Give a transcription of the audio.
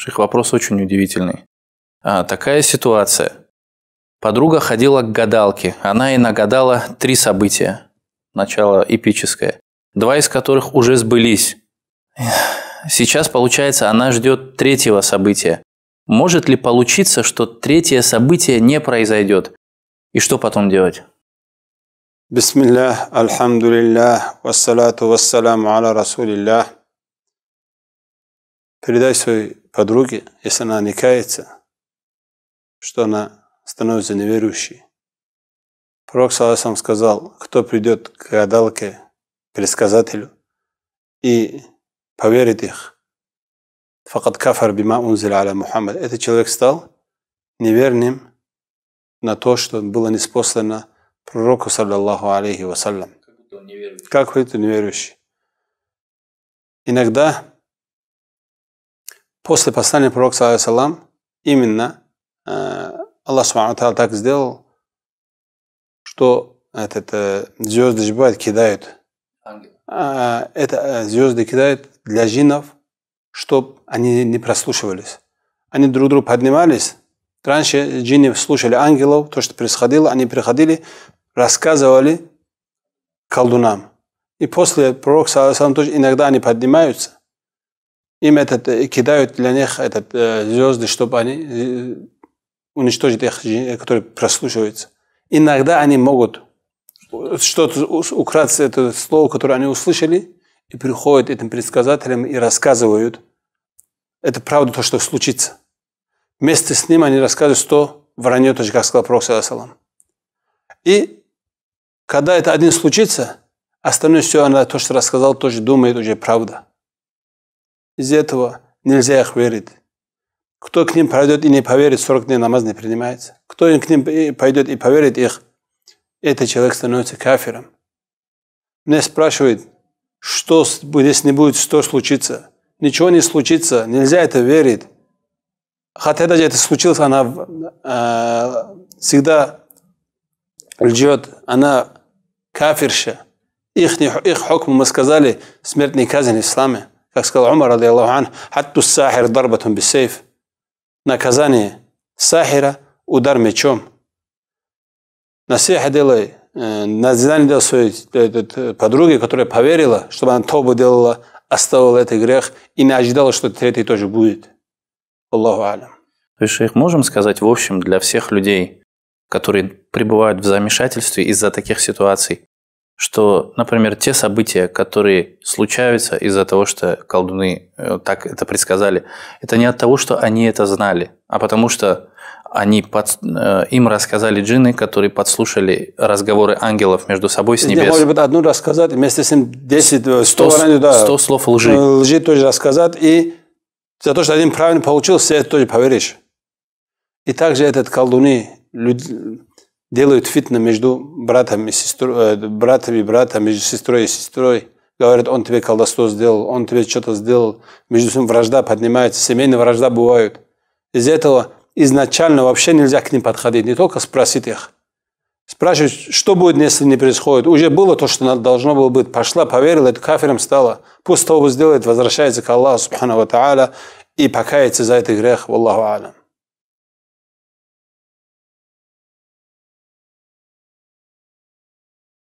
Ших вопрос очень удивительный. А, такая ситуация. Подруга ходила к гадалке. Она и нагадала три события. Начало эпическое. Два из которых уже сбылись. Сейчас, получается, она ждет третьего события. Может ли получиться, что третье событие не произойдет? И что потом делать? Бисмиллях, альхамдулиллях, вассалату вассаламу аля расулиллях. Передай своей подруге, если она не кается, что она становится неверующей. Пророк Саласам сказал, кто придет к гадалке, предсказателю, и поверит их, факат кафар бима унзил аля Мухаммад. Этот человек стал неверным на то, что было неспослано пророку, саллаллаху алейхи вассалям. Как будто он неверующий. Иногда после послания пророка, Салам, именно э, Аллах Субхану так сделал, что этот, э, звезды жбают, кидают. А, это э, звезды кидают для джинов, чтобы они не прослушивались. Они друг другу поднимались. Раньше джинны слушали ангелов, то, что происходило, они приходили, рассказывали колдунам. И после пророка, саллаху тоже иногда они поднимаются им этот, э, кидают для них этот, э, звезды, чтобы они э, уничтожить их, которые прослушиваются. Иногда они могут что-то украсть, это слово, которое они услышали, и приходят этим предсказателям и рассказывают. Это правда то, что случится. Вместе с ним они рассказывают, что вранье, же, как сказал Пророк, И когда это один случится, остальное все, она, то, что рассказал, тоже думает уже правда. Из за этого нельзя их верить. Кто к ним пройдет и не поверит, 40 дней намаз не принимается. Кто к ним пойдет и поверит их, этот человек становится кафиром. Мне спрашивают, что если не будет, что случится? Ничего не случится, нельзя это верить. Хотя даже это случилось, она э, всегда лжет, она кафирша. Их, их хокм мы сказали, смертный казнь в исламе. Как сказал Умар, «Хатту сахир дарбатун бисейф». Наказание сахира – удар мечом. Насиха делай, э, назидание делай своей э, э, подруге, которая поверила, чтобы она тобу делала, оставила этот грех и не ожидала, что третий тоже будет. Аллаху алям. То есть, шейх, можем сказать в общем для всех людей, которые пребывают в замешательстве из-за таких ситуаций, что, например, те события, которые случаются из-за того, что колдуны э, так это предсказали, это не от того, что они это знали, а потому что они под, э, им рассказали джинны, которые подслушали разговоры ангелов между собой с небес. Может быть, одну рассказать, вместе с ним 10, 100, 100, да, 100 слов лжи. Э, лжи тоже рассказать, и за то, что один правильно получил, все это тоже поверишь. И также этот колдуны, люди, делают фитна между братом и сестрой, э, братом и братом, между сестрой и сестрой. Говорят, он тебе колдовство сделал, он тебе что-то сделал. Между собой вражда поднимается, семейные вражда бывают. Из-за этого изначально вообще нельзя к ним подходить, не только спросить их. Спрашивать, что будет, если не происходит. Уже было то, что должно было быть. Пошла, поверила, это кафиром стала. Пусть того сделает, возвращается к Аллаху, субхану ва и покаяться за этот грех, в Аллаху алям.